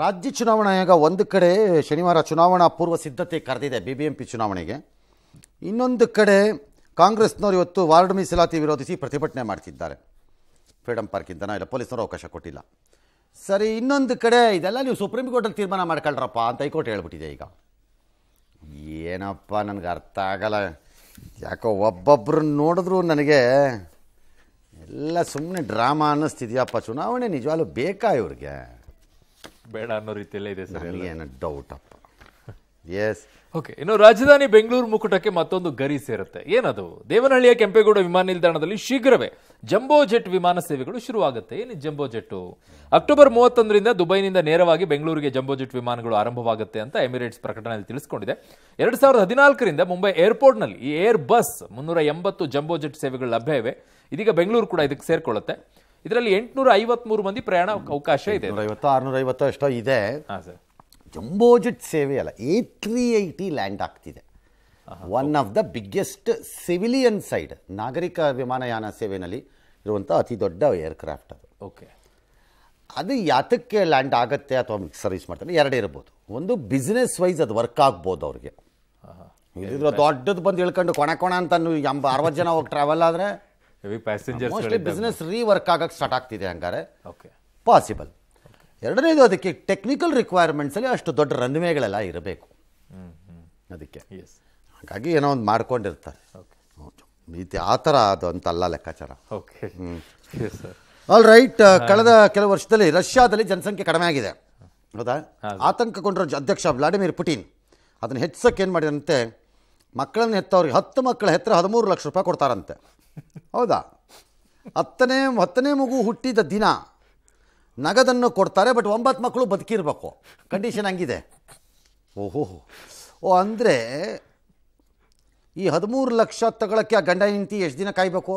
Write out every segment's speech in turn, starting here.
ರಾಜ್ಯ ಚುನಾವಣಾ ಆಯೋಗ ಒಂದು ಕಡೆ ಶನಿವಾರ ಚುನಾವಣಾ ಪೂರ್ವ ಸಿದ್ಧತೆ ಕರೆದಿದೆ ಬಿ ಬಿ ಎಂ ಪಿ ಚುನಾವಣೆಗೆ ಇನ್ನೊಂದು ಕಡೆ ಕಾಂಗ್ರೆಸ್ನವರು ಇವತ್ತು ವಾರ್ಡ್ ಮೀಸಲಾತಿ ವಿರೋಧಿಸಿ ಪ್ರತಿಭಟನೆ ಮಾಡ್ತಿದ್ದಾರೆ ಫ್ರೀಡಮ್ ಪಾರ್ಕಿಂದ ಇಲ್ಲ ಪೊಲೀಸ್ನವರು ಅವಕಾಶ ಕೊಟ್ಟಿಲ್ಲ ಸರಿ ಇನ್ನೊಂದು ಕಡೆ ಇದೆಲ್ಲ ನೀವು ಸುಪ್ರೀಂ ಕೋರ್ಟಲ್ಲಿ ತೀರ್ಮಾನ ಮಾಡ್ಕೊಳ್ರಪ್ಪ ಅಂತ ಹೈಕೋರ್ಟ್ ಹೇಳ್ಬಿಟ್ಟಿದೆ ಈಗ ಏನಪ್ಪ ನನಗೆ ಅರ್ಥ ಆಗಲ್ಲ ಯಾಕೋ ಒಬ್ಬೊಬ್ರನ್ನ ನೋಡಿದ್ರು ನನಗೆ ಎಲ್ಲ ಸುಮ್ಮನೆ ಡ್ರಾಮಾ ಅನ್ನಿಸ್ತಿದೆಯಪ್ಪ ಚುನಾವಣೆ ನಿಜವಾಗ್ಲೂ ಬೇಕಾ ಇವ್ರಿಗೆ ಬೇಡ ಅನ್ನೋ ರೀತಿಯಲ್ಲೇ ಇದೆ ಸರ್ ಡೌಟ್ ಅಪ್ಪ ಎಸ್ ಓಕೆ ಇನ್ನು ರಾಜಧಾನಿ ಬೆಂಗಳೂರು ಮುಕುಟಕ್ಕೆ ಮತ್ತೊಂದು ಗರಿ ಸೇರುತ್ತೆ ಏನದು ದೇವನಹಳ್ಳಿಯ ಕೆಂಪೇಗೌಡ ವಿಮಾನ ನಿಲ್ದಾಣದಲ್ಲಿ ಶೀಘ್ರವೇ ಜಂಬೋ ಜೆಟ್ ವಿಮಾನ ಸೇವೆಗಳು ಶುರುವಾಗುತ್ತೆ ಏನು ಜಂಬೋ ಜೆಟ್ಟು ಅಕ್ಟೋಬರ್ ಮೂವತ್ತೊಂದರಿಂದ ದುಬೈನಿಂದ ನೇರವಾಗಿ ಬೆಂಗಳೂರಿಗೆ ಜಂಬೋ ಜೆಟ್ ವಿಮಾನಗಳು ಆರಂಭವಾಗುತ್ತೆ ಅಂತ ಎಮಿರೇಟ್ಸ್ ಪ್ರಕಟಣೆಯಲ್ಲಿ ತಿಳಿಸಿಕೊಂಡಿದೆ ಎರಡು ಸಾವಿರದ ಹದಿನಾಲ್ಕರಿಂದ ಮುಂಬೈ ಏರ್ಪೋರ್ಟ್ನಲ್ಲಿ ಈ ಏರ್ ಬಸ್ ಮುನ್ನೂರ ಎಂಬತ್ತು ಜಂಬೋ ಜೆಟ್ ಸೇವೆಗಳು ಲಭ್ಯ ಇವೆ ಇದೀಗ ಬೆಂಗಳೂರು ಕೂಡ ಇದಕ್ಕೆ ಸೇರಿಕೊಳ್ಳುತ್ತೆ ಇದರಲ್ಲಿ ಎಂಟುನೂರ ಐವತ್ಮೂರು ಮಂದಿ ಪ್ರಯಾಣ ಅವಕಾಶ ಇದೆ ಆರುನೂರ ಐವತ್ತು ಅಷ್ಟೋ ಇದೆ ಜಂಬೋಜೆಟ್ ಸೇವೆ ಅಲ್ಲ ಎ ತ್ರೀ ಏಯ್ಟಿ ಲ್ಯಾಂಡ್ ಆಗ್ತಿದೆ one of the biggest civilian side ನಾಗರಿಕ ವಿಮಾನಯಾನ ಸೇವೆಯಲ್ಲಿ ಇರುವಂಥ ಅತಿ ದೊಡ್ಡ ಏರ್ಕ್ರಾಫ್ಟ್ ಅದು ಓಕೆ ಅದು ಯಾತಕ್ಕೆ ಲ್ಯಾಂಡ್ ಆಗುತ್ತೆ ಅಥವಾ ಸರ್ವಿಸ್ ಮಾಡ್ತಾರೆ ಎರಡು ಇರ್ಬೋದು ಒಂದು ಬಿಸ್ನೆಸ್ ವೈಸ್ ಅದು ವರ್ಕ್ ಆಗ್ಬೋದು ಅವ್ರಿಗೆ ಇದ್ರ ದೊಡ್ಡದು ಬಂದು ಹೇಳ್ಕೊಂಡು ಕೊಣ ಕೊಣ ಅಂತ ಎಂಬ ಅರವತ್ತು ಜನ ಹೋಗಿ ಟ್ರಾವೆಲ್ ಆದರೆ ಪ್ಯಾಸೆಂಜರ್ಸ್ ಬಿಸ್ನೆಸ್ ರೀವರ್ಕ್ ಆಗಕ್ಕೆ ಸ್ಟಾರ್ಟ್ ಆಗ್ತಿದೆ ಹಂಗಾರೆ ಓಕೆ ಪಾಸಿಬಲ್ ಎರಡನೇದು ಅದಕ್ಕೆ ಟೆಕ್ನಿಕಲ್ ರಿಕ್ವೈರ್ಮೆಂಟ್ಸಲ್ಲಿ ಅಷ್ಟು ದೊಡ್ಡ ರನ್ವೇಗಳೆಲ್ಲ ಇರಬೇಕು ಅದಕ್ಕೆ ಹಾಗಾಗಿ ಏನೋ ಒಂದು ಮಾಡ್ಕೊಂಡಿರ್ತಾರೆ ಇದು ಆ ಥರ ಅದು ಅಂತಲ್ಲ ಲೆಕ್ಕಾಚಾರ ಓಕೆ ಆಲ್ ರೈಟ್ ಕಳೆದ ಕೆಲವು ವರ್ಷದಲ್ಲಿ ರಷ್ಯಾದಲ್ಲಿ ಜನಸಂಖ್ಯೆ ಕಡಿಮೆ ಆಗಿದೆ ಹೌದಾ ಆತಂಕಗೊಂಡಿರೋ ಅಧ್ಯಕ್ಷ ವ್ಲಾಡಿಮಿರ್ ಪುಟಿನ್ ಅದನ್ನು ಹೆಚ್ಚಿಸೋಕೆ ಏನು ಮಾಡಿದಂತೆ ಮಕ್ಕಳನ್ನು ಹೆತ್ತವ್ರಿಗೆ ಹತ್ತು ಮಕ್ಕಳ ಹೆತ್ತರ ಹದಿಮೂರು ಲಕ್ಷ ರೂಪಾಯಿ ಕೊಡ್ತಾರಂತೆ ಹೌದಾ ಹತ್ತನೇ ಹತ್ತನೇ ಮಗು ಹುಟ್ಟಿದ ದಿನ ನಗದನ್ನು ಕೊಡ್ತಾರೆ ಬಟ್ ಒಂಬತ್ತು ಮಕ್ಕಳು ಬದುಕಿರ್ಬೇಕು ಕಂಡೀಷನ್ ಹಂಗಿದೆ ಓಹೋ ಓ ಅಂದರೆ ಈ ಹದಿಮೂರು ಲಕ್ಷ ತಗೊಳಕ್ಕೆ ಆ ಗಂಡ ಹೆಂಡತಿ ಎಷ್ಟು ದಿನ ಕಾಯಬೇಕು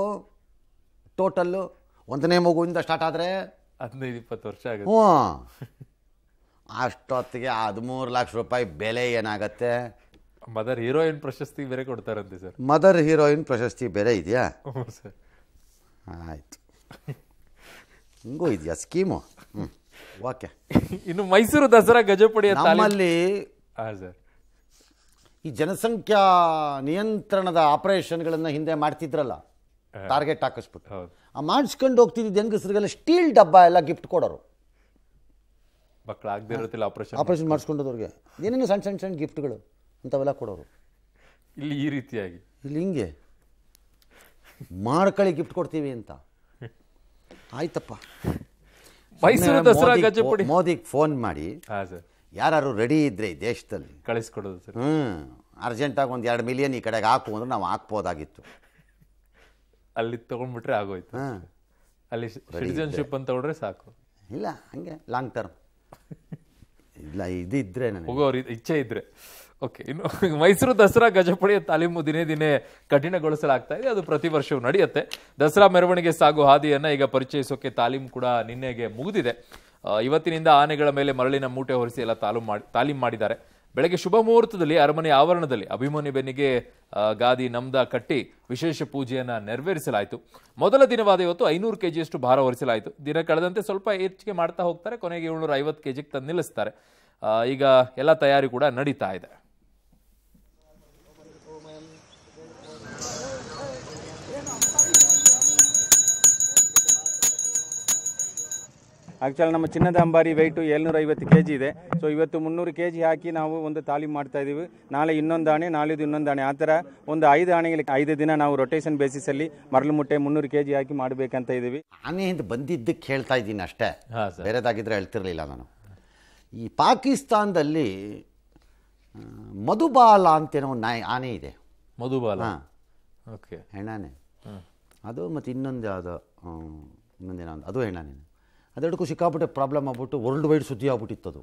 ಟೋಟಲ್ಲು ಒಂದನೇ ಮಗುವಿಂದ ಸ್ಟಾರ್ಟ್ ಆದರೆ ಹದಿನೈದು ಇಪ್ಪತ್ತು ವರ್ಷ ಆಗುತ್ತೆ ಹ್ಞೂ ಅಷ್ಟೊತ್ತಿಗೆ ಹದಿಮೂರು ಲಕ್ಷ ರೂಪಾಯಿ ಬೆಲೆ ಏನಾಗತ್ತೆ ಮದರ್ ಹೀರೋಯಿನ್ ಪ್ರಶಸ್ತಿ ಬೇರೆ ಕೊಡ್ತಾರಂತೆ ಸರ್ ಮದರ್ ಹೀರೋಯಿನ್ ಪ್ರಶಸ್ತಿ ಬೇರೆ ಇದೆಯಾ ಆಯ್ತು ಸರ್ ಆಯ್ತು ಹಿಂಗೂ ಇದೆಯಾ ಸ್ಕೀಮು ಹ್ಞೂ ಓಕೆ ಇನ್ನು ಮೈಸೂರು ದಸರಾ ಗಜಪಡೆಯ ನಮ್ಮಲ್ಲಿ ಹಾಂ ಸರ್ ಈ ಜನಸಂಖ್ಯಾ ನಿಯಂತ್ರಣದ ಆಪರೇಷನ್ಗಳನ್ನು ಹಿಂದೆ ಮಾಡ್ತಿದ್ರಲ್ಲ ಟಾರ್ಗೆಟ್ ಹಾಕಿಸ್ಬಿಟ್ಟು ಆ ಮಾಡಿಸ್ಕೊಂಡು ಹೋಗ್ತಿದ್ದ ಹೆಂಗಸರಿಗೆಲ್ಲ ಸ್ಟೀಲ್ ಡಬ್ಬ ಎಲ್ಲ ಗಿಫ್ಟ್ ಕೊಡೋರು ಮಕ್ಕಳು ಆಗದೆ ಇರತ್ತಿಲ್ಲ ಆಪರೇಷನ್ ಆಪರೇಷನ್ ಏನೇನು ಸಣ್ಣ ಸಣ್ಣ ಸಣ್ಣ ಗಿಫ್ಟ್ಗಳು ಅಂಥವೆಲ್ಲ ಕೊಡೋರು ಇಲ್ಲಿ ಈ ರೀತಿಯಾಗಿ ಇಲ್ಲಿ ಹಿಂಗೆ ಮಾಡ್ಕೊಳ್ಳಿ ಗಿಫ್ಟ್ ಕೊಡ್ತೀವಿ ಅಂತ ಆಯ್ತಪ್ಪ ಮೋದಿಗೆ ಫೋನ್ ಮಾಡಿ ಯಾರು ರೆಡಿ ಇದ್ರೆ ಈ ದೇಶದಲ್ಲಿ ಕಳಿಸ್ಕೊಡೋದು ಸರ್ ಹ್ಞೂ ಅರ್ಜೆಂಟಾಗಿ ಒಂದು ಎರಡು ಮಿಲಿಯನ್ ಈ ಕಡೆಗೆ ಹಾಕು ಅಂದ್ರೆ ನಾವು ಹಾಕ್ಬೋದಾಗಿತ್ತು ಅಲ್ಲಿ ತೊಗೊಂಡ್ಬಿಟ್ರೆ ಆಗೋಯ್ತು ಅಲ್ಲಿ ಸಿಟಿಜನ್ಶಿಪ್ ಅಂತ ಹೊಡ್ರೆ ಸಾಕು ಇಲ್ಲ ಹಂಗೆ ಲಾಂಗ್ ಟರ್ಮ್ ಇಲ್ಲ ಇದಿದ್ರೆ ನನಗೆ ಹೋಗೋರು ಇಚ್ಛೆ ಇದ್ರೆ ಓಕೆ ಇನ್ನು ಮೈಸೂರು ದಸರಾ ಗಜಪಡೆಯ ತಾಲೀಮು ದಿನೇ ದಿನೇ ಕಠಿಣಗೊಳಿಸಲಾಗ್ತಾ ಇದೆ ಅದು ಪ್ರತಿ ವರ್ಷವೂ ನಡೆಯುತ್ತೆ ದಸರಾ ಮೆರವಣಿಗೆ ಸಾಗು ಹಾದಿಯನ್ನು ಈಗ ಪರಿಚಯಿಸೋಕೆ ತಾಲೀಮು ಕೂಡ ನಿನ್ನೆಗೆ ಮುಗಿದಿದೆ ಇವತ್ತಿನಿಂದ ಆನೆಗಳ ಮೇಲೆ ಮರಳಿನ ಮೂಟೆ ಹೊರಿಸಿ ಎಲ್ಲ ತಾಲೂಮ್ ಮಾಡಿ ತಾಲೀಮ್ ಮಾಡಿದ್ದಾರೆ ಬೆಳಗ್ಗೆ ಶುಭ ಮುಹೂರ್ತದಲ್ಲಿ ಅರಮನೆ ಆವರಣದಲ್ಲಿ ಅಭಿಮನ್ಯು ಬೆನ್ನಿಗೆ ಗಾದಿ ನಮ್ದ ಕಟ್ಟಿ ವಿಶೇಷ ಪೂಜೆಯನ್ನು ನೆರವೇರಿಸಲಾಯಿತು ಮೊದಲ ದಿನವಾದ ಇವತ್ತು ಐನೂರು ಕೆ ಜಿಯಷ್ಟು ಭಾರ ಹೊರಿಸಲಾಯಿತು ದಿನ ಕಳೆದಂತೆ ಸ್ವಲ್ಪ ಹೆಚ್ಚಿಗೆ ಮಾಡ್ತಾ ಹೋಗ್ತಾರೆ ಕೊನೆಗೆ ಏಳ್ನೂರ ಐವತ್ತು ಕೆ ಜಿಗೆ ತಂದು ನಿಲ್ಲಿಸ್ತಾರೆ ಈಗ ಎಲ್ಲ ತಯಾರಿ ಕೂಡ ನಡೀತಾ ಇದೆ ಆ್ಯಕ್ಚುಲಿ ನಮ್ಮ ಚಿನ್ನದ ಅಂಬಾರಿ ವೆಯ್ಟು ಐವತ್ತು ಕೆ ಜಿ ಇದೆ ಸೊ ಇವತ್ತು ಮುನ್ನೂರು ಕೆ ಜಿ ಹಾಕಿ ನಾವು ಒಂದು ತಾಳಿ ಮಾಡ್ತಾ ಇದ್ದೀವಿ ನಾಳೆ ಇನ್ನೊಂದು ಆಣೆ ನಾಳೆದು ಇನ್ನೊಂದು ಆಣೆ ಆ ಥರ ಒಂದು ಐದು ಆಣೆಗಳ ಐದು ದಿನ ನಾವು ರೊಟೇಷನ್ ಬೇಸಿಸಲ್ಲಿ ಮರಳು ಮುಟ್ಟೆ ಮುನ್ನೂರು ಕೆ ಜಿ ಹಾಕಿ ಮಾಡಬೇಕಂತ ಇದ್ದೀವಿ ಆನೆ ಅಂತ ಬಂದಿದ್ದಕ್ಕೆ ಹೇಳ್ತಾ ಇದ್ದೀನಿ ಅಷ್ಟೇ ಬೇರೆದಾಗಿದ್ದರೆ ಹೇಳ್ತಿರ್ಲಿಲ್ಲ ನಾನು ಈ ಪಾಕಿಸ್ತಾನದಲ್ಲಿ ಮಧುಬಾಲ ಅಂತೇನೋ ನಾಯಿ ಆನೆ ಇದೆ ಮಧುಬಾಲ ಓಕೆ ಹೆಣ್ಣಾನೆ ಅದು ಮತ್ತು ಇನ್ನೊಂದು ಯಾವುದೋ ಇನ್ನೊಂದೇನೋ ಅದು ಹೆಣ್ಣಾನೆ ಅದೆರಡಕ್ಕೂ ಸಿಕ್ಕಾಬಿಟ್ಟೆ ಪ್ರಾಬ್ಲಮ್ ಆಗ್ಬಿಟ್ಟು ವರ್ಲ್ಡ್ ವೈಡ್ ಸುದ್ದಿ ಆಗ್ಬಿಟ್ಟಿತ್ತು ಅದು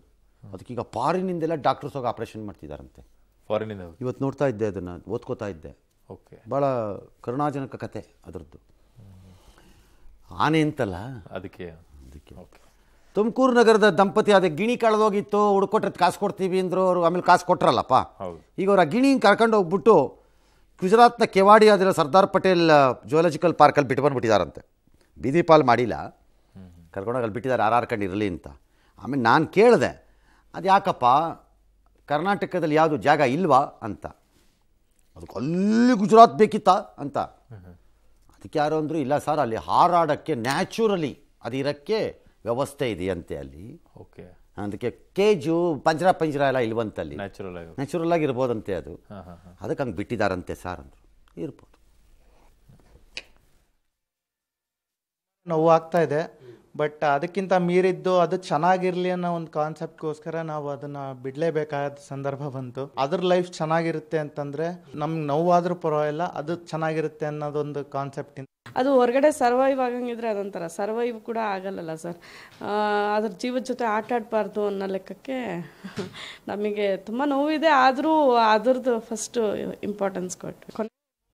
ಅದಕ್ಕೀಗ ಫಾರಿನಿಂದೆಲ್ಲ ಡಾಕ್ಟರ್ಸ್ ಹೋಗಿ ಆಪ್ರೇಷನ್ ಮಾಡ್ತಿದ್ದಾರಂತೆ ಫಾರಿನಿಂದ ಇವತ್ತು ನೋಡ್ತಾ ಇದ್ದೆ ಅದನ್ನು ಓದ್ಕೋತಾ ಇದ್ದೆ ಓಕೆ ಭಾಳ ಕರುಣಾಜನಕ ಕತೆ ಅದರದ್ದು ಆನೆ ಅಂತಲ್ಲ ಅದಕ್ಕೆ ಅದಕ್ಕೆ ಓಕೆ ತುಮಕೂರು ನಗರದ ದಂಪತಿ ಅದೇ ಗಿಣಿ ಕಳೆದೋಗಿತ್ತು ಹುಡ್ಕೊಟ್ರೆ ಕಾಸು ಕೊಡ್ತೀವಿ ಅಂದರು ಅವರು ಆಮೇಲೆ ಕಾಸು ಕೊಟ್ರಲ್ಲಪ್ಪ ಈಗ ಅವ್ರು ಆ ಗಿಣಿ ಕರ್ಕೊಂಡು ಹೋಗ್ಬಿಟ್ಟು ಗುಜರಾತ್ನ ಕೆವಾಡಿ ಆದರೆ ಸರ್ದಾರ್ ಪಟೇಲ್ ಜುವಲಾಜಿಕಲ್ ಪಾರ್ಕಲ್ಲಿ ಬಿಟ್ಟು ಬಂದುಬಿಟ್ಟಿದ್ದಾರಂತೆ ಬೀದಿ ಪಾಲ್ ಮಾಡಿಲ್ಲ ಕರ್ಕೊಂಡೋಗಿ ಅಲ್ಲಿ ಬಿಟ್ಟಿದ್ದಾರೆ ಆರ್ ಆರ್ ಇರಲಿ ಅಂತ ಆಮೇಲೆ ನಾನು ಕೇಳಿದೆ ಅದು ಯಾಕಪ್ಪ ಕರ್ನಾಟಕದಲ್ಲಿ ಯಾವುದು ಜಾಗ ಇಲ್ವಾ ಅಂತ ಅದಕ್ಕೆ ಅಲ್ಲಿ ಗುಜರಾತ್ ಬೇಕಿತ್ತ ಅಂತ ಅದಕ್ಕೆ ಯಾರು ಅಂದರು ಇಲ್ಲ ಸರ್ ಅಲ್ಲಿ ಹಾರಾಡೋಕ್ಕೆ ನ್ಯಾಚುರಲಿ ಅದು ಇರೋಕ್ಕೆ ವ್ಯವಸ್ಥೆ ಇದೆಯಂತೆ ಅಲ್ಲಿ ಓಕೆ ಅದಕ್ಕೆ ಕೇಜು ಪಂಜರ ಪಂಜರ ಎಲ್ಲ ಇಲ್ವಂತಲ್ಲಿ ನ್ಯಾಚುರಲ್ ಆಗಿ ನ್ಯಾಚುರಲ್ ಆಗಿ ಇರ್ಬೋದಂತೆ ಅದು ಅದಕ್ಕೆ ಹಂಗೆ ಬಿಟ್ಟಿದ್ದಾರಂತೆ ಸರ್ ಅಂದರು ಇರ್ಬೋದು ನೋವು ಆಗ್ತಾ ಇದೆ ಬಟ್ uh, ಅದಕ್ಕಿಂತ ಮೀರಿದ್ದು ಅದು ಚೆನ್ನಾಗಿರಲಿ ಅನ್ನೋ ಒಂದು ಕಾನ್ಸೆಪ್ಟ್ಗೋಸ್ಕರ ನಾವು ಅದನ್ನ ಬಿಡಲೇಬೇಕಾದ ಸಂದರ್ಭ ಬಂತು ಅದ್ರ ಲೈಫ್ ಚೆನ್ನಾಗಿರುತ್ತೆ ಅಂತಂದ್ರೆ ನಮ್ಗೆ ನೋವಾದರೂ ಪರವಾಗಿಲ್ಲ ಅದು ಚೆನ್ನಾಗಿರುತ್ತೆ ಅನ್ನೋದೊಂದು ಕಾನ್ಸೆಪ್ಟ್ ಅದು ಹೊರಗಡೆ ಸರ್ವೈವ್ ಆಗಂಗಿದ್ರೆ ಅದೊಂಥರ ಸರ್ವೈವ್ ಕೂಡ ಆಗಲ್ಲಲ್ಲ ಸರ್ ಅದ್ರ ಜೀವದ ಜೊತೆ ಆಟ ಆಡಬಾರ್ದು ಅನ್ನೋ ಲೆಕ್ಕಕ್ಕೆ ನಮಗೆ ತುಂಬ ನೋವಿದೆ ಆದರೂ ಅದ್ರದ್ದು ಫಸ್ಟು ಇಂಪಾರ್ಟೆನ್ಸ್ ಕೊಟ್ಟು